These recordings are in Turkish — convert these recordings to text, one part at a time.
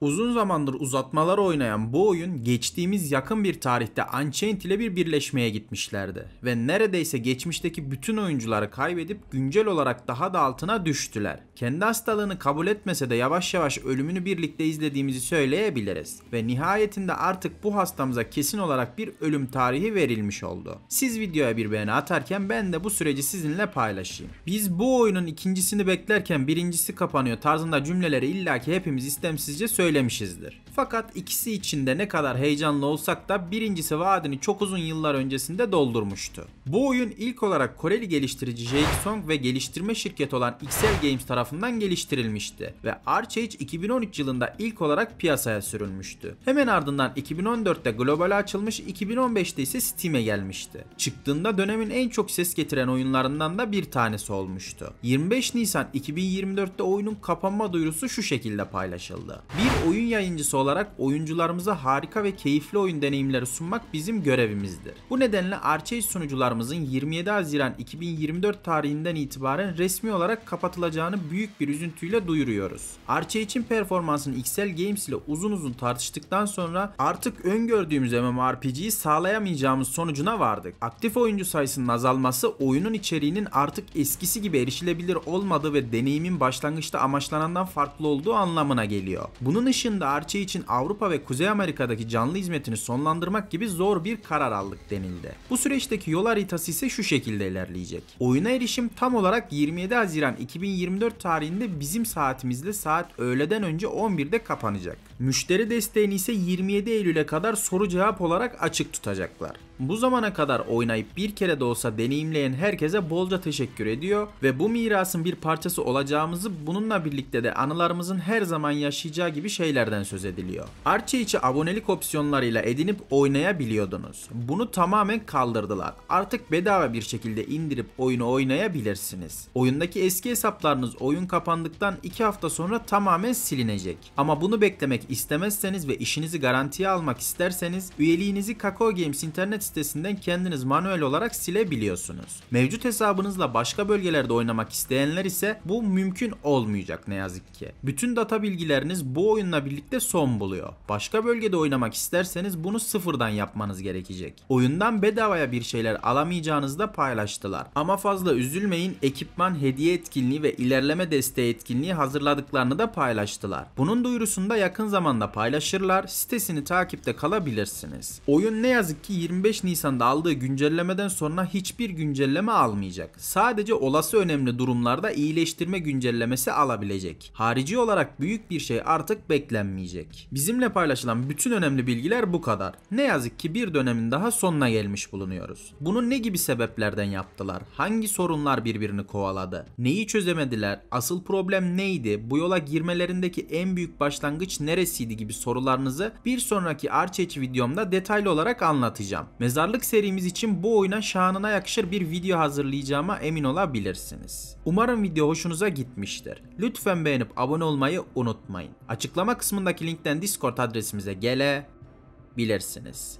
Uzun zamandır uzatmalar oynayan bu oyun geçtiğimiz yakın bir tarihte Unchained ile bir birleşmeye gitmişlerdi ve neredeyse geçmişteki bütün oyuncuları kaybedip güncel olarak daha da altına düştüler. Kendi hastalığını kabul etmese de yavaş yavaş ölümünü birlikte izlediğimizi söyleyebiliriz ve nihayetinde artık bu hastamıza kesin olarak bir ölüm tarihi verilmiş oldu. Siz videoya bir beğeni atarken ben de bu süreci sizinle paylaşayım. Biz bu oyunun ikincisini beklerken birincisi kapanıyor tarzında cümleleri illaki hepimiz istemsizce söylüyoruz söylemişizdir. Fakat ikisi içinde ne kadar heyecanlı olsak da birincisi vaadini çok uzun yıllar öncesinde doldurmuştu. Bu oyun ilk olarak Koreli geliştirici JXONG ve geliştirme şirketi olan XL Games tarafından geliştirilmişti ve Archage 2013 yılında ilk olarak piyasaya sürülmüştü. Hemen ardından 2014'te globale açılmış 2015'te ise Steam'e gelmişti. Çıktığında dönemin en çok ses getiren oyunlarından da bir tanesi olmuştu. 25 Nisan 2024'te oyunun kapanma duyurusu şu şekilde paylaşıldı. Bir oyun yayıncısı olarak oyuncularımıza harika ve keyifli oyun deneyimleri sunmak bizim görevimizdir. Bu nedenle Archei sunucularımızın 27 Haziran 2024 tarihinden itibaren resmi olarak kapatılacağını büyük bir üzüntüyle duyuruyoruz. Archei için performansını XL Games ile uzun uzun tartıştıktan sonra artık öngördüğümüz MMORPG'yi sağlayamayacağımız sonucuna vardık. Aktif oyuncu sayısının azalması oyunun içeriğinin artık eskisi gibi erişilebilir olmadığı ve deneyimin başlangıçta amaçlanandan farklı olduğu anlamına geliyor. Bunun dışında Arçe için Avrupa ve Kuzey Amerika'daki canlı hizmetini sonlandırmak gibi zor bir karar aldık denildi. Bu süreçteki yol haritası ise şu şekilde ilerleyecek. Oyuna erişim tam olarak 27 Haziran 2024 tarihinde bizim saatimizle saat öğleden önce 11'de kapanacak. Müşteri desteğini ise 27 Eylül'e kadar soru cevap olarak açık tutacaklar. Bu zamana kadar oynayıp bir kere de olsa deneyimleyen herkese bolca teşekkür ediyor ve bu mirasın bir parçası olacağımızı bununla birlikte de anılarımızın her zaman yaşayacağı gibi şeylerden söz ediliyor. Archie içi abonelik opsiyonlarıyla edinip oynayabiliyordunuz. Bunu tamamen kaldırdılar. Artık bedava bir şekilde indirip oyunu oynayabilirsiniz. Oyundaki eski hesaplarınız oyun kapandıktan 2 hafta sonra tamamen silinecek. Ama bunu beklemek istemezseniz ve işinizi garantiye almak isterseniz üyeliğinizi Kakao Games internet sitesinden kendiniz manuel olarak silebiliyorsunuz. Mevcut hesabınızla başka bölgelerde oynamak isteyenler ise bu mümkün olmayacak ne yazık ki. Bütün data bilgileriniz bu oyunla birlikte son buluyor. Başka bölgede oynamak isterseniz bunu sıfırdan yapmanız gerekecek. Oyundan bedavaya bir şeyler alamayacağınızı da paylaştılar. Ama fazla üzülmeyin ekipman hediye etkinliği ve ilerleme desteği etkinliği hazırladıklarını da paylaştılar. Bunun duyurusunda yakın zamanda zamanda paylaşırlar. Sitesini takipte kalabilirsiniz. Oyun ne yazık ki 25 Nisan'da aldığı güncellemeden sonra hiçbir güncelleme almayacak. Sadece olası önemli durumlarda iyileştirme güncellemesi alabilecek. Harici olarak büyük bir şey artık beklenmeyecek. Bizimle paylaşılan bütün önemli bilgiler bu kadar. Ne yazık ki bir dönemin daha sonuna gelmiş bulunuyoruz. Bunu ne gibi sebeplerden yaptılar? Hangi sorunlar birbirini kovaladı? Neyi çözemediler? Asıl problem neydi? Bu yola girmelerindeki en büyük başlangıç neresi? neresiydi gibi sorularınızı bir sonraki Arçeç videomda detaylı olarak anlatacağım. Mezarlık serimiz için bu oyuna şanına yakışır bir video hazırlayacağıma emin olabilirsiniz. Umarım video hoşunuza gitmiştir. Lütfen beğenip abone olmayı unutmayın. Açıklama kısmındaki linkten Discord adresimize gelebilirsiniz.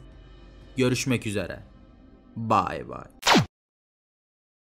Görüşmek üzere. Bye bye.